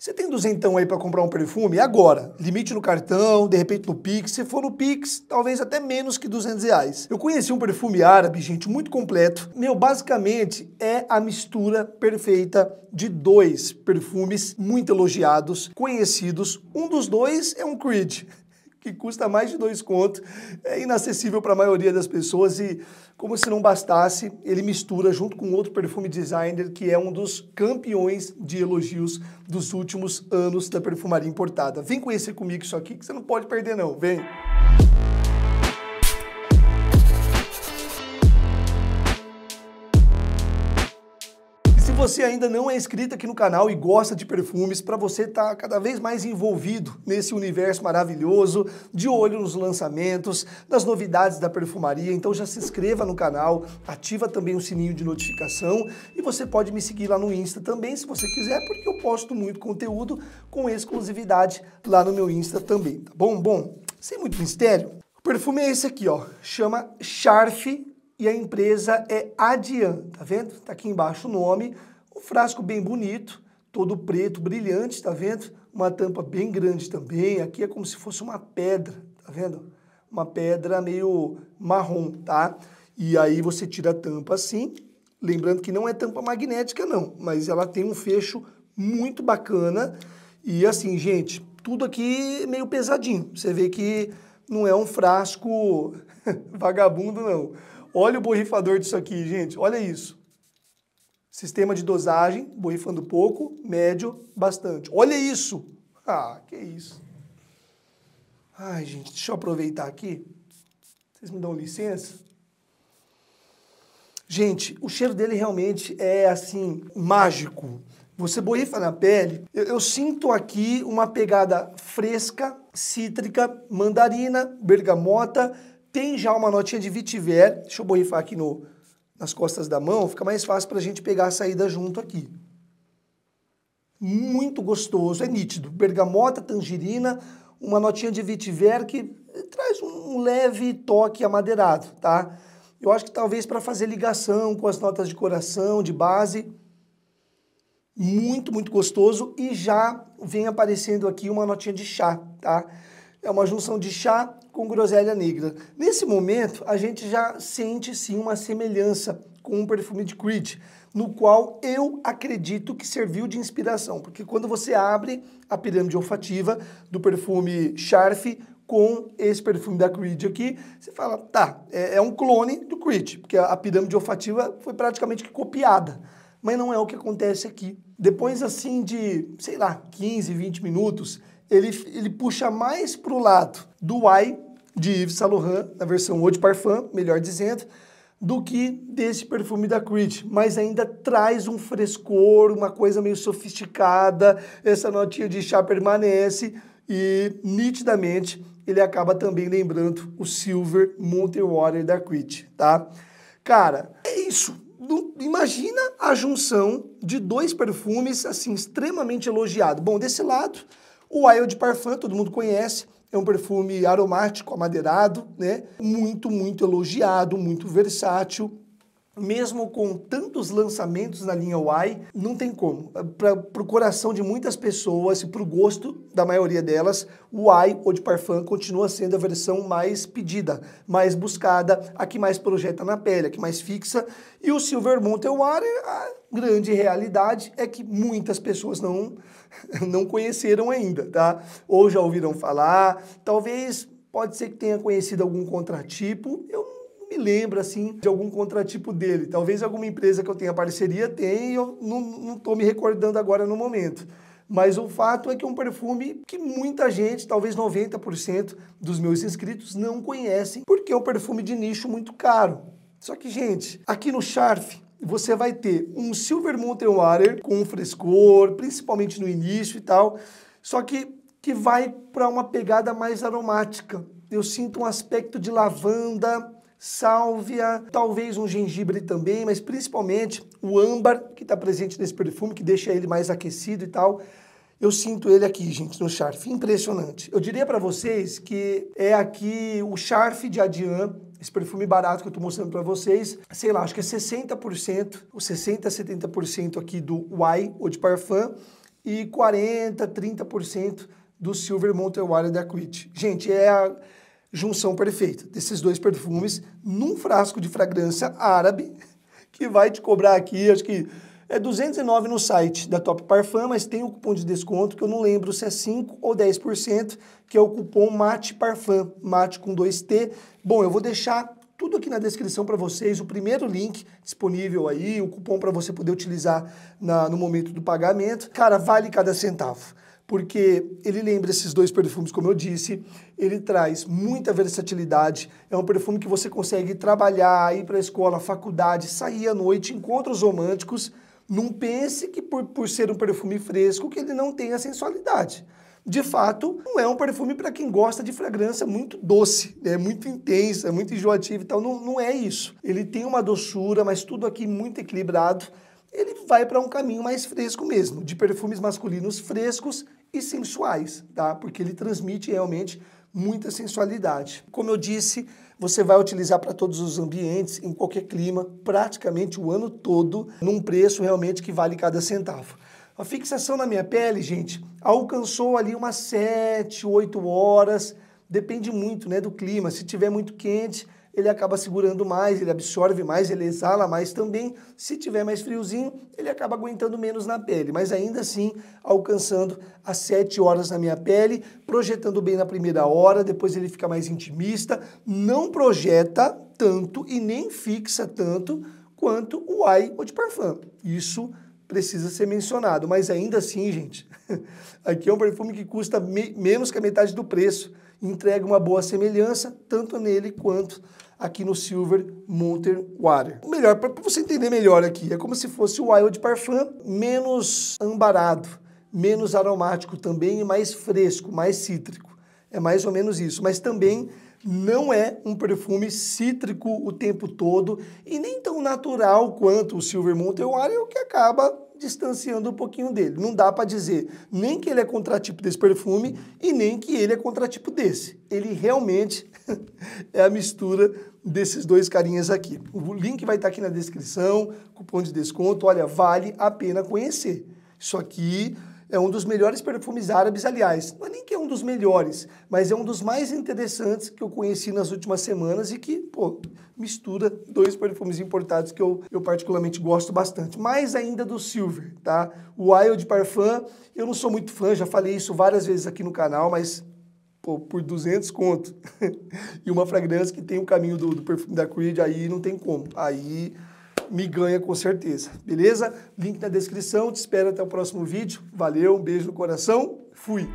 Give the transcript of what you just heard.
Você tem duzentão aí para comprar um perfume? Agora, limite no cartão, de repente no Pix. Se for no Pix, talvez até menos que 200 reais. Eu conheci um perfume árabe, gente, muito completo. Meu, basicamente é a mistura perfeita de dois perfumes muito elogiados, conhecidos. Um dos dois é um Creed que custa mais de dois contos, é inacessível para a maioria das pessoas e, como se não bastasse, ele mistura junto com outro perfume designer que é um dos campeões de elogios dos últimos anos da perfumaria importada. Vem conhecer comigo isso aqui que você não pode perder não, vem! você ainda não é inscrito aqui no canal e gosta de perfumes, para você estar tá cada vez mais envolvido nesse universo maravilhoso, de olho nos lançamentos, nas novidades da perfumaria, então já se inscreva no canal, ativa também o sininho de notificação e você pode me seguir lá no Insta também, se você quiser, porque eu posto muito conteúdo com exclusividade lá no meu Insta também, tá bom? Bom, sem muito mistério, o perfume é esse aqui, ó, chama Scharf e a empresa é Adian, tá vendo? Tá aqui embaixo o nome, um frasco bem bonito, todo preto, brilhante, tá vendo? Uma tampa bem grande também. Aqui é como se fosse uma pedra, tá vendo? Uma pedra meio marrom, tá? E aí você tira a tampa assim. Lembrando que não é tampa magnética, não, mas ela tem um fecho muito bacana. E assim, gente, tudo aqui meio pesadinho. Você vê que não é um frasco vagabundo, não. Olha o borrifador disso aqui, gente. Olha isso. Sistema de dosagem, borrifando pouco, médio, bastante. Olha isso! Ah, que isso. Ai, gente, deixa eu aproveitar aqui. Vocês me dão licença? Gente, o cheiro dele realmente é, assim, mágico. Você borrifa na pele, eu, eu sinto aqui uma pegada fresca, cítrica, mandarina, bergamota, tem já uma notinha de vitiver. Deixa eu borrifar aqui no, nas costas da mão, fica mais fácil para a gente pegar a saída junto aqui. Muito gostoso, é nítido. Bergamota, tangerina, uma notinha de vitiver que traz um leve toque amadeirado, tá? Eu acho que talvez para fazer ligação com as notas de coração, de base. Muito, muito gostoso. E já vem aparecendo aqui uma notinha de chá, tá? É uma junção de chá com groselha negra. Nesse momento, a gente já sente sim uma semelhança com um perfume de Creed, no qual eu acredito que serviu de inspiração, porque quando você abre a pirâmide olfativa do perfume Scharf com esse perfume da Creed aqui, você fala, tá, é, é um clone do Creed, porque a, a pirâmide olfativa foi praticamente copiada mas não é o que acontece aqui. Depois assim de, sei lá, 15, 20 minutos, ele, ele puxa mais para o lado do Y de Yves Saint Laurent, na versão Eau de Parfum, melhor dizendo, do que desse perfume da Creed, mas ainda traz um frescor, uma coisa meio sofisticada, essa notinha de chá permanece e nitidamente ele acaba também lembrando o Silver Mountain Water da Creed, tá? Cara, é isso. Imagina a junção de dois perfumes assim extremamente elogiados. Bom, desse lado o Wild Parfum, todo mundo conhece, é um perfume aromático, amadeirado, né? Muito, muito elogiado, muito versátil mesmo com tantos lançamentos na linha Y, não tem como. Para o coração de muitas pessoas e para o gosto da maioria delas, o Y ou de Parfum continua sendo a versão mais pedida, mais buscada, a que mais projeta na pele, a que mais fixa. E o Silver Mountain Water, é a grande realidade é que muitas pessoas não, não conheceram ainda, tá? Ou já ouviram falar, talvez pode ser que tenha conhecido algum contratipo, eu lembro, assim, de algum contratipo dele. Talvez alguma empresa que eu tenha parceria tenha e eu não estou me recordando agora no momento. Mas o fato é que é um perfume que muita gente, talvez 90% dos meus inscritos, não conhecem, porque é um perfume de nicho muito caro. Só que, gente, aqui no Sharf você vai ter um Silver Mountain Water com frescor, principalmente no início e tal, só que, que vai para uma pegada mais aromática. Eu sinto um aspecto de lavanda, sálvia, talvez um gengibre também, mas principalmente o âmbar que está presente nesse perfume, que deixa ele mais aquecido e tal. Eu sinto ele aqui, gente, no charfe. Impressionante. Eu diria para vocês que é aqui o charfe de Adian, esse perfume barato que eu estou mostrando para vocês. Sei lá, acho que é 60%, ou 60%, 70% aqui do Y, ou de Parfum, e 40%, 30% do Silver Mountain Wire da Quit. Gente, é a junção perfeita desses dois perfumes num frasco de fragrância árabe que vai te cobrar aqui, acho que é 209 no site da Top Parfum, mas tem o cupom de desconto que eu não lembro se é 5 ou 10%, que é o cupom Mate Parfum, Mate com 2T. Bom, eu vou deixar tudo aqui na descrição para vocês, o primeiro link disponível aí, o cupom para você poder utilizar na, no momento do pagamento. Cara, vale cada centavo porque ele lembra esses dois perfumes, como eu disse, ele traz muita versatilidade, é um perfume que você consegue trabalhar, ir para a escola, faculdade, sair à noite, encontros românticos, não pense que por, por ser um perfume fresco que ele não tenha sensualidade. De fato, não é um perfume para quem gosta de fragrância muito doce, é né? muito intensa, muito enjoativa e tal, não, não é isso. Ele tem uma doçura, mas tudo aqui muito equilibrado, ele vai para um caminho mais fresco mesmo, de perfumes masculinos frescos e sensuais, tá? Porque ele transmite realmente muita sensualidade. Como eu disse, você vai utilizar para todos os ambientes, em qualquer clima, praticamente o ano todo, num preço realmente que vale cada centavo. A fixação na minha pele, gente, alcançou ali umas 7, 8 horas, depende muito, né, do clima. Se tiver muito quente, ele acaba segurando mais, ele absorve mais, ele exala mais também. Se tiver mais friozinho, ele acaba aguentando menos na pele, mas ainda assim alcançando as 7 horas na minha pele, projetando bem na primeira hora, depois ele fica mais intimista, não projeta tanto e nem fixa tanto quanto o eye ou de parfum. Isso precisa ser mencionado, mas ainda assim, gente, aqui é um perfume que custa me menos que a metade do preço entrega uma boa semelhança, tanto nele quanto aqui no Silver Mountain Water. Melhor, para você entender melhor aqui, é como se fosse o Wild Parfum menos ambarado, menos aromático também e mais fresco, mais cítrico. É mais ou menos isso, mas também não é um perfume cítrico o tempo todo e nem tão natural quanto o Silver Mountain Water, o que acaba distanciando um pouquinho dele. Não dá para dizer nem que ele é contratipo desse perfume e nem que ele é contratipo desse. Ele realmente é a mistura desses dois carinhas aqui. O link vai estar tá aqui na descrição, cupom de desconto. Olha, vale a pena conhecer. Isso aqui é um dos melhores perfumes árabes, aliás. Não é nem que é um dos melhores, mas é um dos mais interessantes que eu conheci nas últimas semanas e que, pô, mistura dois perfumes importados que eu, eu particularmente gosto bastante. Mais ainda do Silver, tá? O Wild Parfum, eu não sou muito fã, já falei isso várias vezes aqui no canal, mas Pô, por 200 conto. e uma fragrância que tem o caminho do, do perfume da Creed, aí não tem como. Aí me ganha com certeza. Beleza? Link na descrição. Te espero até o próximo vídeo. Valeu, um beijo no coração. Fui!